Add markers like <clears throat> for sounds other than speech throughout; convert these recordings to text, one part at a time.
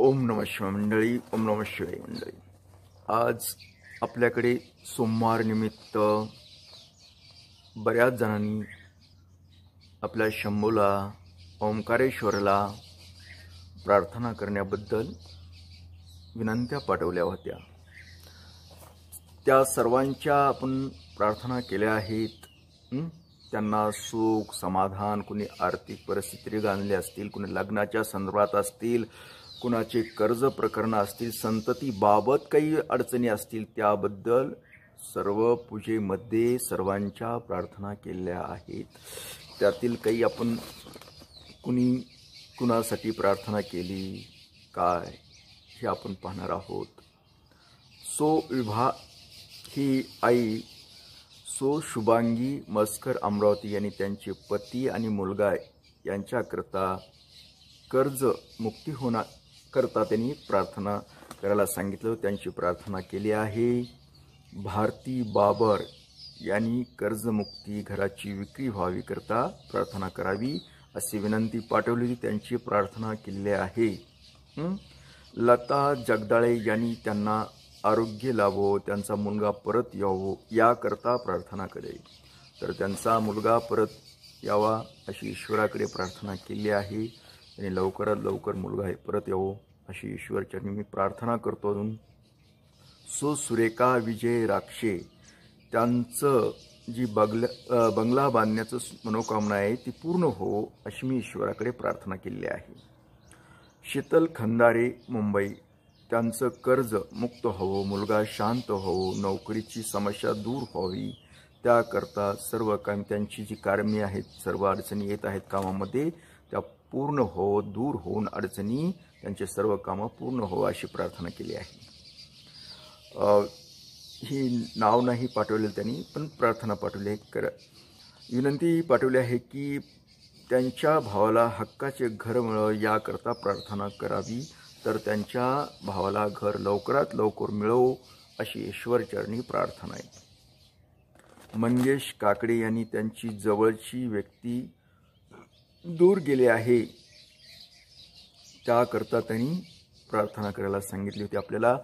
ओम नम मंडळी ओम नम शिवाय मंडळी आज आपल्याकडे सोमवार निमित्त बऱ्याच जणांनी आपल्या शंभूला ओंकारेश्वरला प्रार्थना करण्याबद्दल विनंत्या पाठवल्या होत्या त्या सर्वांच्या आपण प्रार्थना केल्या आहेत त्यांना सुख समाधान कुणी आर्थिक परिस्थिती गाणले असतील कुणी लग्नाच्या संदर्भात असतील कुणाचे कर्ज प्रकरणं असतील संततीबाबत काही अडचणी असतील त्याबद्दल सर्व पूजेमध्ये सर्वांच्या प्रार्थना केल्या आहेत त्यातील काही आपण कुणी कुणासाठी प्रार्थना केली काय हे आपण पाहणार आहोत सो विभा ही आई सो शुभांगी मस्कर अमरावती यांनी त्यांचे पती आणि मुलगा यांच्याकरता कर्ज मुक्ती होणार करता त्यांनी प्रार्थना करायला सांगितलं त्यांची प्रार्थना केली आहे भारती बाबर यांनी कर्जमुक्ती घराची विक्री व्हावी करता प्रार्थना करावी अशी विनंती पाठवली त्यांची प्रार्थना केलेली आहे लता जगदाळे यांनी त्यांना आरोग्य लाभो त्यांचा मुलगा परत यावो याकरता प्रार्थना करेल तर त्यांचा मुलगा परत यावा अशी ईश्वराकडे प्रार्थना केली आहे आणि लवकरात लवकर मुलगा हे परत यावो अशी ईश्वरच्या मी प्रार्थना करतो अजून सुरेखा विजय राक्षे त्यांचं जी बगला बंगला बांधण्याचं मनोकामना आहे ती पूर्ण हो अशी मी ईश्वराकडे प्रार्थना केलेली आहे शीतल खंदारे मुंबई त्यांचं कर्ज मुक्त हवं हो, मुलगा शांत हवं हो, नोकरीची समस्या दूर व्हावी त्याकरता सर्व काम त्यांची जी कार्मी आहेत सर्व अडचणी येत आहेत कामामध्ये त्या पूर्ण हो दूर होऊन अडचणी त्यांचे सर्व कामं पूर्ण हो अशी प्रार्थना केली आहे ही नाव नाही पाठवलेलं त्यांनी पण प्रार्थना पाठवली आहे कर विनंती पाठवली आहे की त्यांच्या भावाला हक्काचे घर मिळव याकरता प्रार्थना करावी तर त्यांच्या भावाला घर लवकरात लवकर मिळवो अशी ईश्वरचरणी प्रार्थना आहे मंगेश काकडे यांनी त्यांची जवळची व्यक्ती दूर गेले आहे त्याकरता त्यांनी प्रार्थना करायला सांगितली होती आपल्याला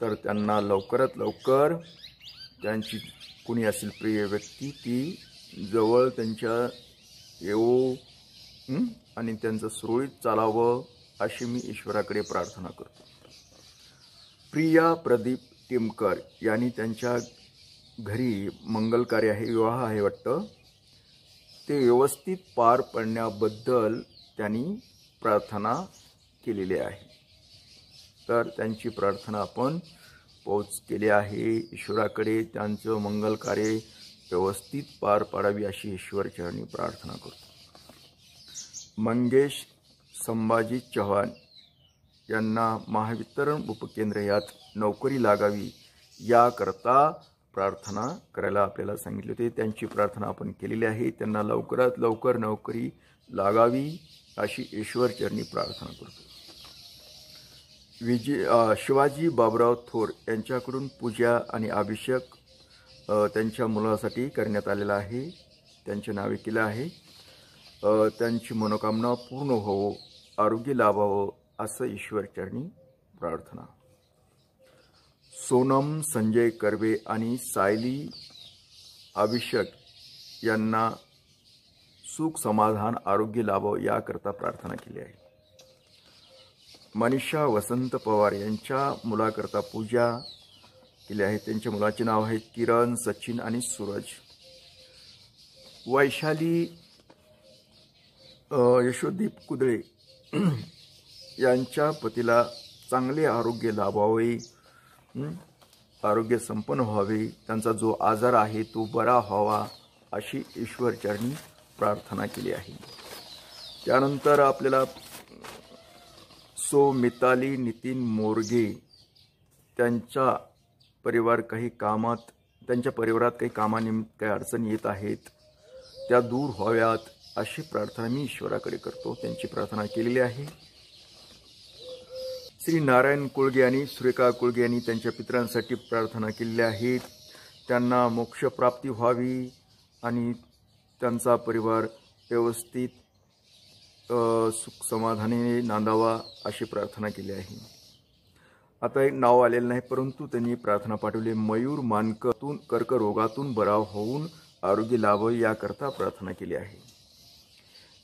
तर त्यांना लवकरात लवकर त्यांची कोणी असेल प्रिय व्यक्ती ती जवळ त्यांच्या येऊ आणि त्यांचं सुरळीत चालावं अशी मी ईश्वराकडे प्रार्थना करतो प्रिया प्रदीप टिमकर यांनी त्यांच्या घरी मंगल कार्य आहे विवाह आहे वाटतं ते व्यवस्थित पार पडण्याबद्दल त्यांनी प्रार्थना केलेले आहे तर त्यांची प्रार्थना आपण पोहोच केली आहे ईश्वराकडे त्यांचं मंगल कार्य व्यवस्थित पार पाडावी अशी ईश्वरचरणी प्रार्थना करतो मंगेश संभाजी चव्हाण यांना महावितरण उपकेंद्र यात नोकरी लागावी याकरता प्रार्थना करायला आपल्याला सांगितले होते त्यांची प्रार्थना आपण केलेली आहे त्यांना लवकरात लवकर नोकरी लागावी अशी ईश्वरचरणी प्रार्थना करतो विजय शिवाजी बाबराव थोर यांच्याकडून पूजा आणि अभिषेक त्यांच्या मुलासाठी करण्यात आलेला आहे त्यांचे नावे केलं आहे त्यांची मनोकामना पूर्ण व्हावं आरोग्य लाभावं असं ईश्वरचरणी प्रार्थना सोनम संजय कर्वे आणि सायली अभिषेक यांना सुख समाधान आरोग्य लाभावं याकरता प्रार्थना केली आहे मनीषा वसंत पवार यांच्या मुलाकरता पूजा केली आहे त्यांच्या मुलाचे नाव आहे किरण सचिन आणि सूरज वैशाली यशोदीप कुदळे <clears throat> यांच्या पतीला चांगले आरोग्य लाभावे आरोग्य संपन्न व्हावे त्यांचा जो आजार आहे तो बरा व्हावा अशी ईश्वरचरणी प्रार्थना केली आहे त्यानंतर आपल्याला सो मिताली नितीन मोरगे त्यांच्या परिवार काही कामात त्यांच्या परिवारात काही कामानिमित्त काही अडचणी येत आहेत त्या दूर व्हाव्यात अशी प्रार्थना मी ईश्वराकडे करतो त्यांची प्रार्थना केलेली आहे श्री नारायण कुळगे आणि सुरेखा कुळगे यांनी त्यांच्या पित्रांसाठी प्रार्थना केलेल्या आहेत त्यांना मोक्षप्राप्ती व्हावी आणि त्यांचा परिवार व्यवस्थित सुख समाधाने नांदावा अशी प्रार्थना केली आहे आता एक नाव आलेलं नाही परंतु त्यांनी प्रार्थना पाठवली मयूर मानकतून कर्करोगातून बराव होऊन आरोग्य लाभ याकरता प्रार्थना केली आहे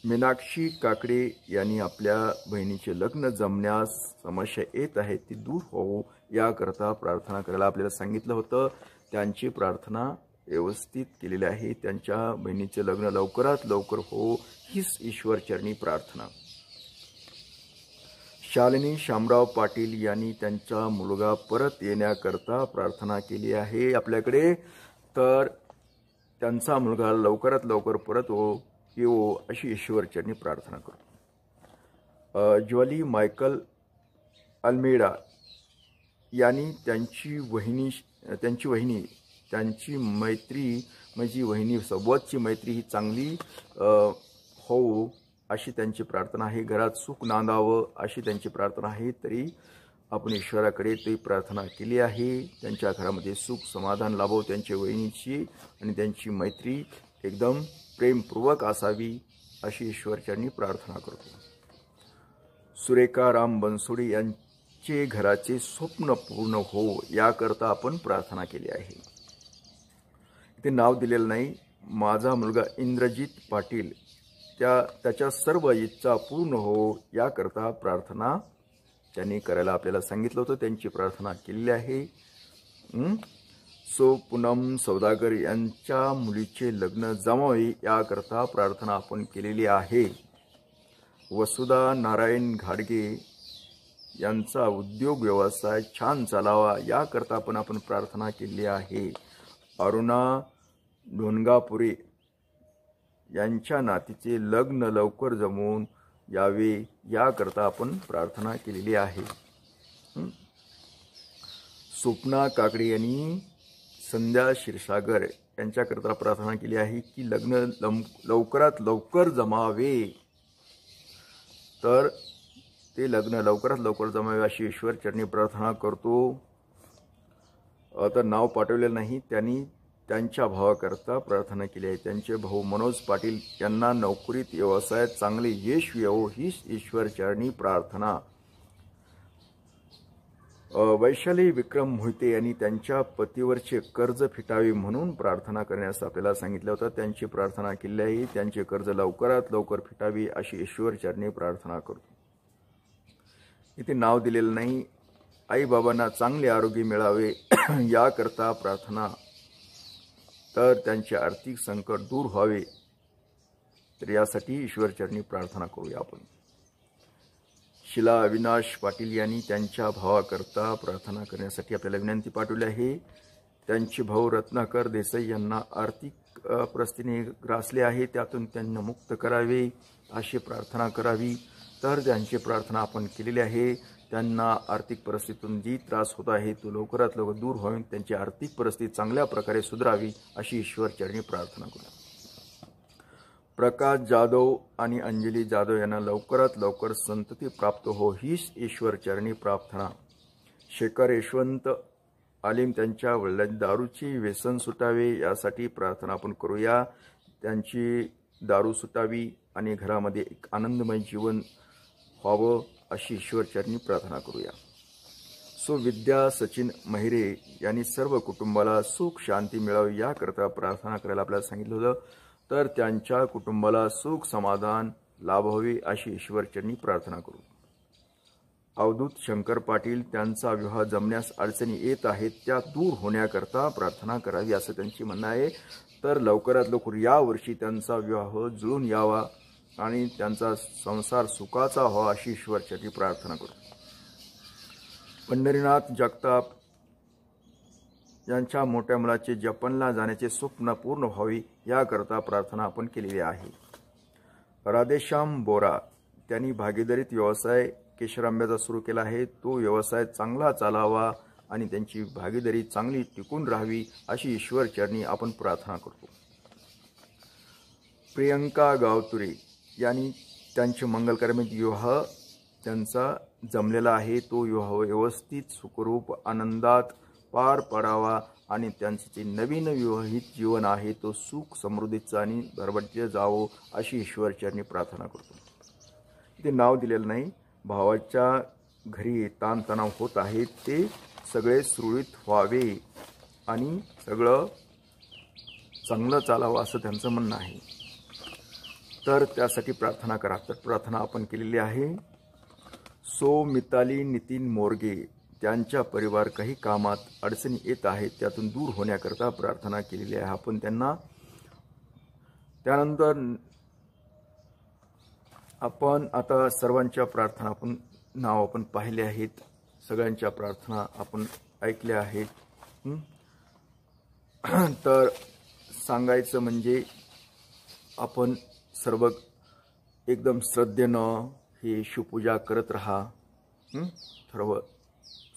मीनाक्षी काकडे यांनी आपल्या बहिणीचे लग्न जमण्यास समस्या येत आहे ती दूर होऊ याकरता प्रार्थना करायला आपल्याला सांगितलं होतं त्यांची प्रार्थना व्यवस्थित केलेले आहे त्यांच्या बहिणीचे लग्न लवकरात लवकर हो हीच ईश्वरचरणी प्रार्थना शालिनी शामराव पाटील यांनी त्यांचा मुलगा परत येण्याकरता प्रार्थना केली आहे आपल्याकडे तर त्यांचा मुलगा लवकरात लवकर परत हो येवो अशी ईश्वरचरणी प्रार्थना करू ज्वली मायकल अल्मेडा यांनी त्यांची वहिनी त्यांची वहिनी त्यांची मैत्री म्हणजे सोबतची मैत्री ही चांगली होऊ अशी त्यांची प्रार्थना आहे घरात सुख नांदावं अशी त्यांची प्रार्थना आहे तरी आपण ईश्वराकडे ती प्रार्थना केली आहे त्यांच्या घरामध्ये सुख समाधान लाभो त्यांच्या वहिनीची आणि त्यांची मैत्री एकदम प्रेमपूर्वक असावी अशी ईश्वरच्यांनी प्रार्थना करतो सुरेखा राम बनसोडे यांचे घराचे स्वप्न पूर्ण हो याकरता आपण प्रार्थना केली आहे ते नाव दिलेलं नाही माझा मुलगा इंद्रजित पाटील त्या त्याच्या सर्व इच्छा पूर्ण हो याकरता प्रार्थना त्यांनी करायला आपल्याला सांगितलं होतं त्यांची प्रार्थना केलेली आहे सो पूनम सौदागर यांच्या मुलीचे लग्न जमावे याकरता प्रार्थना आपण केलेली आहे वसुधा नारायण घाडगे यांचा उद्योग व्यवसाय छान चालावा याकरता पण आपण प्रार्थना केली आहे अरुणा ढोनगापुरे यांच्या नातीचे लग्न लवकर जमवून यावे याकरता आपण प्रार्थना केलेली आहे स्वप्ना काकडे यांनी संध्या क्षीरसागर यांच्याकरता प्रार्थना केली आहे की लग्न लम लवकरात लवकर जमावे तर ते लग्न लवकरात लवकर जमावे अशी ईश्वर चरणी प्रार्थना करतो आता नाव पाठवलेलं नाही त्यांनी त्यांच्या भावाकरता प्रार्थना केली आहे त्यांचे भाऊ मनोज पाटील यांना नोकरीत व्यवसायात चांगले यश येवो हीच ईश्वरचरणी प्रार्थना वैशाली विक्रम मोहिते यांनी त्यांच्या पतीवरचे कर्ज फिटावे म्हणून प्रार्थना करण्यास आपल्याला सांगितलं होतं त्यांची प्रार्थना केली आहे त्यांचे कर्ज लवकरात लवकर फिटावी अशी ईश्वरचरणी प्रार्थना करतो इथे नाव दिलेलं नाही आईबाबांना चांगले आरोग्य मिळावे <clears throat> याकरता प्रार्थना तर त्यांचे आर्थिक संकट दूर व्हावे तर यासाठी ईश्वरचरणी प्रार्थना करूया आपण शिला अविनाश पाटील यांनी त्यांच्या भावाकरता प्रार्थना करण्यासाठी आपल्याला विनंती पाठवली आहे त्यांचे भाऊ रत्नाकर देसाई यांना आर्थिक प्रस्थिने ग्रासले आहे त्यातून त्यांना मुक्त करावे अशी प्रार्थना करावी तर त्यांची प्रार्थना आपण केलेली आहे त्यांना आर्थिक परिस्थितीतून जी त्रास होत आहे तो लवकरात लवकर दूर होऊन त्यांची आर्थिक परिस्थिती चांगल्या प्रकारे सुधारावी अशी ईश्वर चरणी प्रार्थना करू प्रकाश जाधव आणि अंजली जाधव यांना लवकरात लवकर संतती प्राप्त हो हीच ईश्वर चरणी प्रार्थना शेखर यशवंत आलिम त्यांच्या वडिलांची दारूची व्यसन सुटावे यासाठी प्रार्थना आपण करूया त्यांची दारू सुटावी आणि घरामध्ये एक आनंदमय जीवन व्हावं अशी ईश्वरचरणी प्रार्थना करूया सो विद्या सचिन महिरे यांनी सर्व कुटुंबाला सुख शांती मिळावी याकरता प्रार्थना करायला आपल्याला सांगितलं होतं तर त्यांच्या कुटुंबाला सुख समाधान लाभावे अशी ईश्वरचरणी प्रार्थना करू अवधूत शंकर पाटील त्यांचा विवाह जमण्यास अडचणी येत आहेत त्या दूर होण्याकरता प्रार्थना करावी असं त्यांची म्हणणं आहे तर लवकरात लवकर यावर्षी त्यांचा विवाह जुळून यावा आणि त्यांचा संसार सुखाचा हो अशी ईश्वरच्याची प्रार्थना करू पंढरीनाथ जगताप यांच्या मोठ्या मुलाचे जपनला जाण्याचे स्वप्न पूर्ण व्हावी याकरता प्रार्थना आपण केलेली आहे राधेश्याम बोरा त्यांनी भागीदारीत व्यवसाय केशरांब्याचा सुरू केला आहे तो व्यवसाय चांगला चालावा आणि त्यांची भागीदारी चांगली टिकून राहावी अशी ईश्वरचरणी आपण प्रार्थना करतो प्रियंका गावतुरे यानी त्यांचे मंगलकर्मी विवाह त्यांचा जमलेला आहे तो विवाह व्यवस्थित सुखरूप आनंदात पार पडावा आणि त्यांचे जे नवीन विवाहित जीवन आहे तो सुख समृद्धीचं आणि भरभट्य जावो अशी ईश्वरचरणी प्रार्थना करतो ते नाव दिलेलं नाही भावाच्या घरी ताणतणाव होत आहे ते सगळे सुरळीत व्हावे आणि सगळं चांगलं चालावं असं त्यांचं म्हणणं आहे तर त्यासाठी प्रार्थना करा तर प्रार्थना आपण केलेली आहे सो मिताली नितीन मोर्गे त्यांच्या परिवार काही कामात अडचणी येत आहेत त्यातून दूर होण्याकरता प्रार्थना केलेली आहे आपण त्यांना त्यानंतर आपण आता सर्वांच्या प्रार्थना आपण नाव आपण पाहिले आहेत सगळ्यांच्या प्रार्थना आपण ऐकल्या आहेत तर सांगायचं म्हणजे आपण सर्व एकदम श्रद्धेनं ही शिवपूजा करत राहा सर्व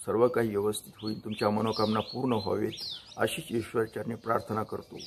सर्व काही व्यवस्थित होईल तुमच्या मनोकामना पूर्ण व्हावेत अशीच ईश्वरचरणी प्रार्थना करतो